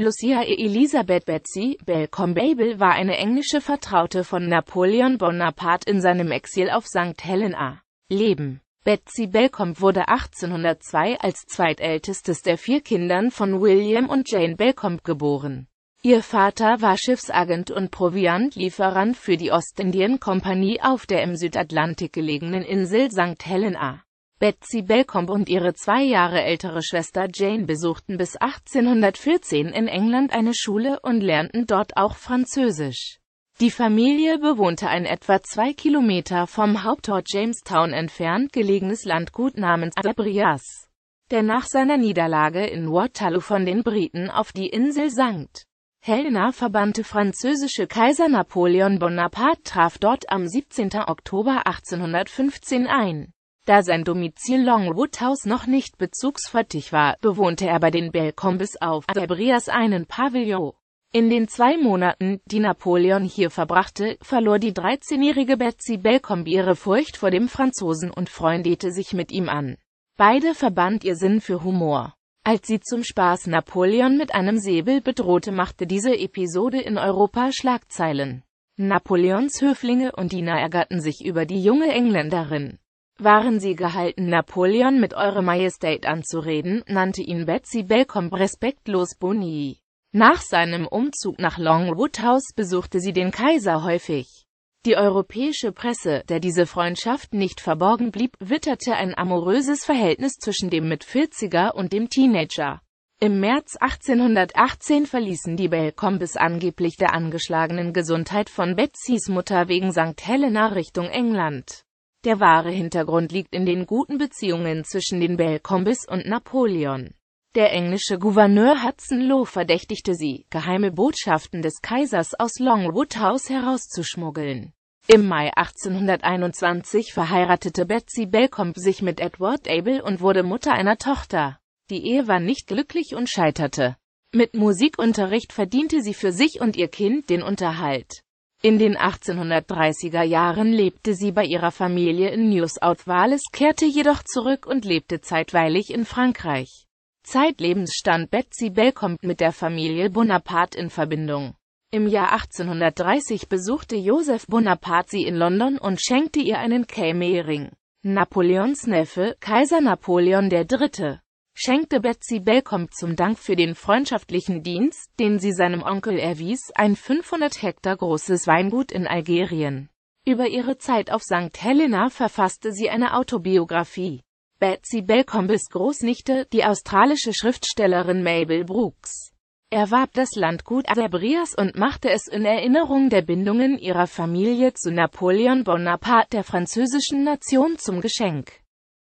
Lucia e Elisabeth Betsy Belcom Babel war eine englische Vertraute von Napoleon Bonaparte in seinem Exil auf St. Helena. Leben Betsy Belcombe wurde 1802 als zweitältestes der vier Kindern von William und Jane Belcombe geboren. Ihr Vater war Schiffsagent und Proviantlieferant für die Ostindien-Kompanie auf der im Südatlantik gelegenen Insel St. Helena. Betsy Belcombe und ihre zwei Jahre ältere Schwester Jane besuchten bis 1814 in England eine Schule und lernten dort auch Französisch. Die Familie bewohnte ein etwa zwei Kilometer vom Hauptort Jamestown entfernt gelegenes Landgut namens Abrias, der nach seiner Niederlage in Waterloo von den Briten auf die Insel sank. Helena verbannte französische Kaiser Napoleon Bonaparte traf dort am 17. Oktober 1815 ein. Da sein Domizil Longwood House noch nicht bezugsfertig war, bewohnte er bei den Belcom auf Abrias einen Pavillon. In den zwei Monaten, die Napoleon hier verbrachte, verlor die 13-jährige Betsy Belcombe ihre Furcht vor dem Franzosen und freundete sich mit ihm an. Beide verband ihr Sinn für Humor. Als sie zum Spaß Napoleon mit einem Säbel bedrohte, machte diese Episode in Europa Schlagzeilen. Napoleons Höflinge und Diener ärgerten sich über die junge Engländerin waren sie gehalten, Napoleon mit Eure Majestät anzureden, nannte ihn Betsy Belcom respektlos Bonnie. Nach seinem Umzug nach Longwood House besuchte sie den Kaiser häufig. Die europäische Presse, der diese Freundschaft nicht verborgen blieb, witterte ein amoröses Verhältnis zwischen dem mit 40er und dem Teenager. Im März 1818 verließen die Belcom angeblich der angeschlagenen Gesundheit von Betsys Mutter wegen St. Helena Richtung England. Der wahre Hintergrund liegt in den guten Beziehungen zwischen den Belcombes und Napoleon. Der englische Gouverneur Hudson Lowe verdächtigte sie, geheime Botschaften des Kaisers aus Longwood House herauszuschmuggeln. Im Mai 1821 verheiratete Betsy Belcombe sich mit Edward Abel und wurde Mutter einer Tochter. Die Ehe war nicht glücklich und scheiterte. Mit Musikunterricht verdiente sie für sich und ihr Kind den Unterhalt. In den 1830er Jahren lebte sie bei ihrer Familie in New South wales kehrte jedoch zurück und lebte zeitweilig in Frankreich. Zeitlebens stand Betsy kommt mit der Familie Bonaparte in Verbindung. Im Jahr 1830 besuchte Joseph Bonaparte sie in London und schenkte ihr einen Kämehring. Napoleons Neffe, Kaiser Napoleon III schenkte Betsy Belcom zum Dank für den freundschaftlichen Dienst, den sie seinem Onkel erwies, ein 500 Hektar großes Weingut in Algerien. Über ihre Zeit auf St. Helena verfasste sie eine Autobiografie. Betsy Belcombes Großnichte, die australische Schriftstellerin Mabel Brooks, erwarb das Landgut Adabrias und machte es in Erinnerung der Bindungen ihrer Familie zu Napoleon Bonaparte der französischen Nation zum Geschenk.